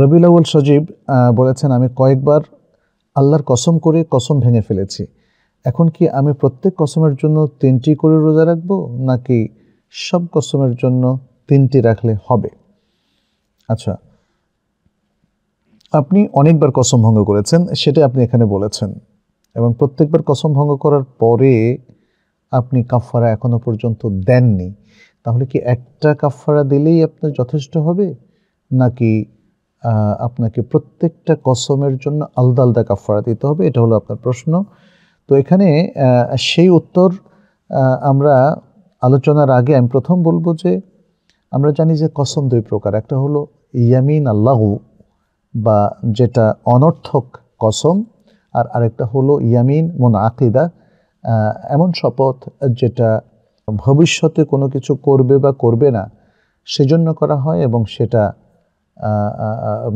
রবিউল আউ্ল সজীব বলেছেন আমি কয়েকবার আল্লাহর কসম করে কসম ভেঙে ফেলেছি এখন কি আমি প্রত্যেক কসমের জন্য তিনটি করে রোজা রাখবো নাকি সব কসমের জন্য তিনটি রাখলে হবে আচ্ছা আপনি অনেকবার কসম ভঙ্গ করেছেন সেটা আপনি এখানে বলেছেন এবং প্রত্যেকবার কসম ভঙ্গ করার পরে আপনি কাফারা এখনও পর্যন্ত দেননি তাহলে কি একটা কাফারা দিলেই আপনার যথেষ্ট হবে নাকি আপনাকে প্রত্যেকটা কসমের জন্য আলাদা আলাদা কাফারা দিতে হবে এটা হলো আপনার প্রশ্ন তো এখানে সেই উত্তর আমরা আলোচনার আগে আমি প্রথম বলবো যে আমরা জানি যে কসম দুই প্রকার একটা হলো ইয়ামিন আল্লাহু বা যেটা অনর্থক কসম আর আরেকটা হলো ইয়ামিন মন আকিদা এমন শপথ যেটা ভবিষ্যতে কোনো কিছু করবে বা করবে না সেজন্য করা হয় এবং সেটা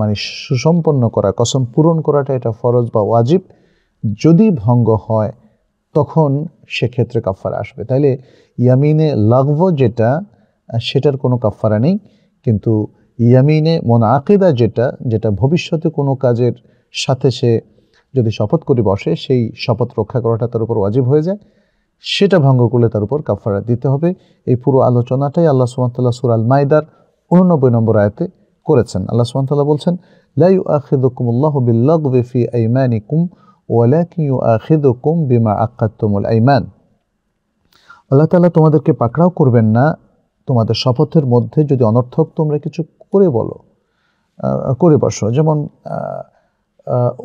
মানে সুসম্পন্ন করা কসম পূরণ করাটা এটা ফরজ বা ওয়াজিব যদি ভঙ্গ হয় তখন সেক্ষেত্রে কাফারা আসবে তাইলে ইয়ামিনে লাগব যেটা সেটার কোনো কাফারা নেই কিন্তু ইয়ামিনে আকেদা যেটা যেটা ভবিষ্যতে কোনো কাজের সাথে সে যদি শপথ করে বসে সেই শপথ রক্ষা করাটা তার উপর ওয়াজিব হয়ে যায় সেটা ভঙ্গ করলে তার উপর কাফারা দিতে হবে এই পুরো আলোচনাটাই আল্লাহ সুমাতাল্লাহ সুরাল মাইদার উননব্বই নম্বর আয়তে করেছেন আল্লাহ সুবহানাহু বলছেন লা ইউআখিযুকুমুল্লাহু বিল্লাগবি ফি আইমানিকুম ওয়ালাকিন ইউআখিযুকুম বিমা আক্কাদতুমুল আইমান আল্লাহ তাআলা তোমাদেরকে পাকড়াও করবেন না তোমাদের শপথের মধ্যে যদি অনর্থক তোমরা কিছু করে বলো করে বসো যেমন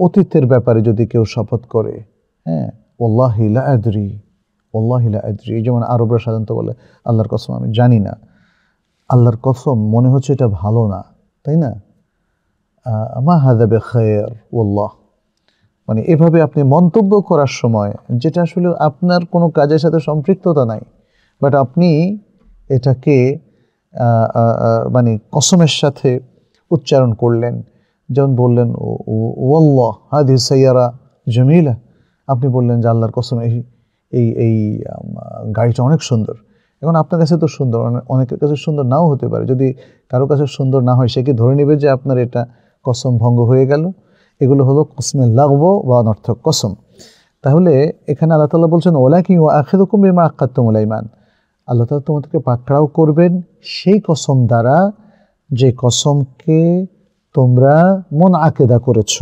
অতীতের ব্যাপারে যদি কেউ শপথ করে হ্যাঁ ওল্লাহিলা আদরি ওল্লাহিলা আদরি যেমন আরবরা সাধারণত বলে আল্লাহর কসম আমি জানি না আল্লাহর কসম মনে হচ্ছে এটা ভালো না তাই না মা হাদাবে খায়ের ওল্লাহ মানে এভাবে আপনি মন্তব্য করার সময় যেটা আসলে আপনার কোনো কাজের সাথে সম্পৃক্ততা নাই বাট আপনি এটাকে মানে কসমের সাথে উচ্চারণ করলেন যেমন বললেন ওল্লাহ হাদি সাইয়ারা জমিলা আপনি বললেন যে আল্লাহর কসম এই এই গাড়িটা অনেক সুন্দর এখন আপনার কাছে তো সুন্দর অনেকের কাছে সুন্দর নাও হতে পারে যদি কারো কাছে সুন্দর না হয় সে কি ধরে নেবে যে আপনার এটা কসম ভঙ্গ হয়ে গেল এগুলো হলো কসমে লাগব বা অনর্থক কসম তাহলে এখানে আল্লাহ তালা বলছেন ওলা কি আখেদকুম বেমা আক্কাত্তমুলা ইমান আল্লাহ তালা তোমাদেরকে পাকড়াও করবেন সেই কসম দ্বারা যে কসমকে তোমরা মন আকেদা করেছ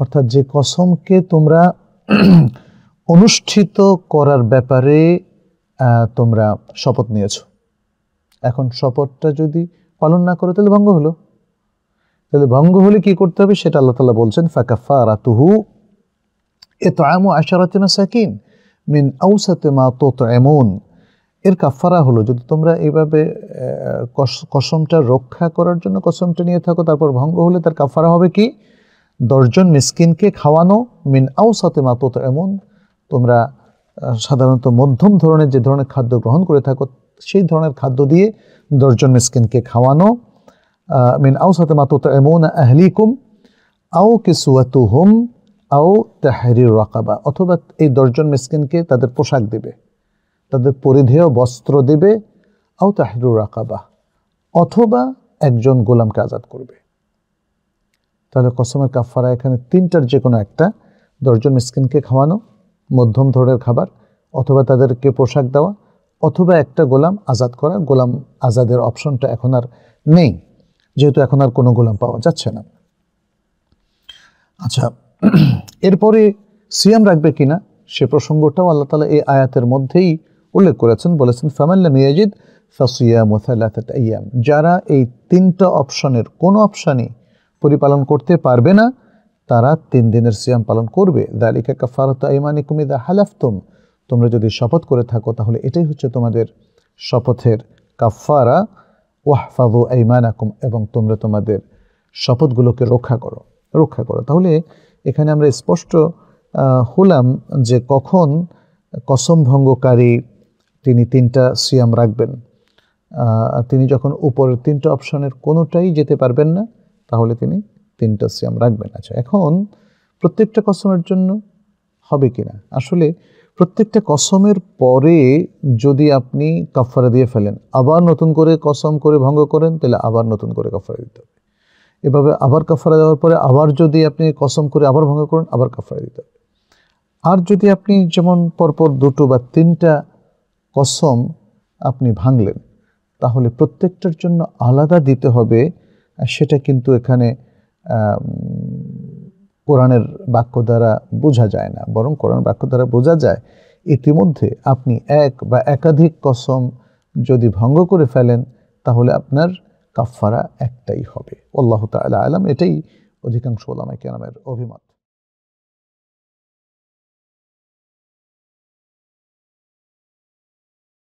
অর্থাৎ যে কসমকে তোমরা অনুষ্ঠিত করার ব্যাপারে তোমরা শপথ নিয়েছ এখন শপথটা যদি পালন না করো তাহলে ভঙ্গ হলো তাহলে ভঙ্গ হলে কি করতে হবে সেটা আল্লাহ তালা বলছেন ফাকাফা তুহু এ তো আমু আশারাতে সাকিন মিন আউসাতে মা তো তো এমন এর কাফারা হলো যদি তোমরা এইভাবে কসমটা রক্ষা করার জন্য কসমটা নিয়ে থাকো তারপর ভঙ্গ হলে তার কাফারা হবে কি দশজন মিসকিনকে খাওয়ানো মিন আউসাতে মা তো এমন তোমরা সাধারণত মধ্যম ধরনের যে ধরনের খাদ্য গ্রহণ করে থাকো সেই ধরনের খাদ্য দিয়ে দশজন মিসকিনকে খাওয়ানো মিন আও সাথে মাতো এমন আহলিকুম আও হুম আও তাহারির রাকাবা অথবা এই দশজন মিসকিনকে তাদের পোশাক দেবে তাদের পরিধেয় বস্ত্র দেবে আও তাহিরুর রাকাবা অথবা একজন গোলামকে আজাদ করবে তাহলে কসমের কাফারা এখানে তিনটার যে কোনো একটা দশজন মিসকিনকে খাওয়ানো মধ্যম ধরনের খাবার অথবা তাদেরকে পোশাক দেওয়া অথবা একটা গোলাম আজাদ করা গোলাম আজাদের অপশনটা এখন আর নেই যেহেতু এখন আর কোনো গোলাম পাওয়া যাচ্ছে না আচ্ছা এরপরে সিয়াম রাখবে কিনা সে প্রসঙ্গটাও আল্লাহ তালা এই আয়াতের মধ্যেই উল্লেখ করেছেন বলেছেন ফ্যামাল্লা মিয়াজিদ ফাসিয়াম ইয়াম যারা এই তিনটা অপশনের কোনো অপশানই পরিপালন করতে পারবে না তারা তিন দিনের সিয়াম পালন করবে দালিকা কাফারত আইমানি কুমিদা হালাফতুম তোমরা যদি শপথ করে থাকো তাহলে এটাই হচ্ছে তোমাদের শপথের কাফারা ওয়াহফাদু আইমান আকুম এবং তোমরা তোমাদের শপথগুলোকে রক্ষা করো রক্ষা করো তাহলে এখানে আমরা স্পষ্ট হলাম যে কখন কসম ভঙ্গকারী তিনি তিনটা সিয়াম রাখবেন তিনি যখন উপরের তিনটা অপশনের কোনোটাই যেতে পারবেন না তাহলে তিনি তিনটা সিয়াম রাখবেন আচ্ছা এখন প্রত্যেকটা কসমের জন্য হবে কিনা আসলে প্রত্যেকটা কসমের পরে যদি আপনি কাফারা দিয়ে ফেলেন আবার নতুন করে কসম করে ভঙ্গ করেন তাহলে আবার নতুন করে কাফারা দিতে হবে এভাবে আবার কাফারা দেওয়ার পরে আবার যদি আপনি কসম করে আবার ভঙ্গ করেন আবার কাফারা দিতে হবে আর যদি আপনি যেমন পরপর দুটো বা তিনটা কসম আপনি ভাঙলেন তাহলে প্রত্যেকটার জন্য আলাদা দিতে হবে সেটা কিন্তু এখানে কোরআনের বাক্য দ্বারা বোঝা যায় না বরং কোরআন বাক্য দ্বারা বোঝা যায় ইতিমধ্যে আপনি এক বা একাধিক কসম যদি ভঙ্গ করে ফেলেন তাহলে আপনার কাফফারা একটাই হবে আল্লাহ তালা আলাম এটাই অধিকাংশ ওলামাই কেরামের অভিমত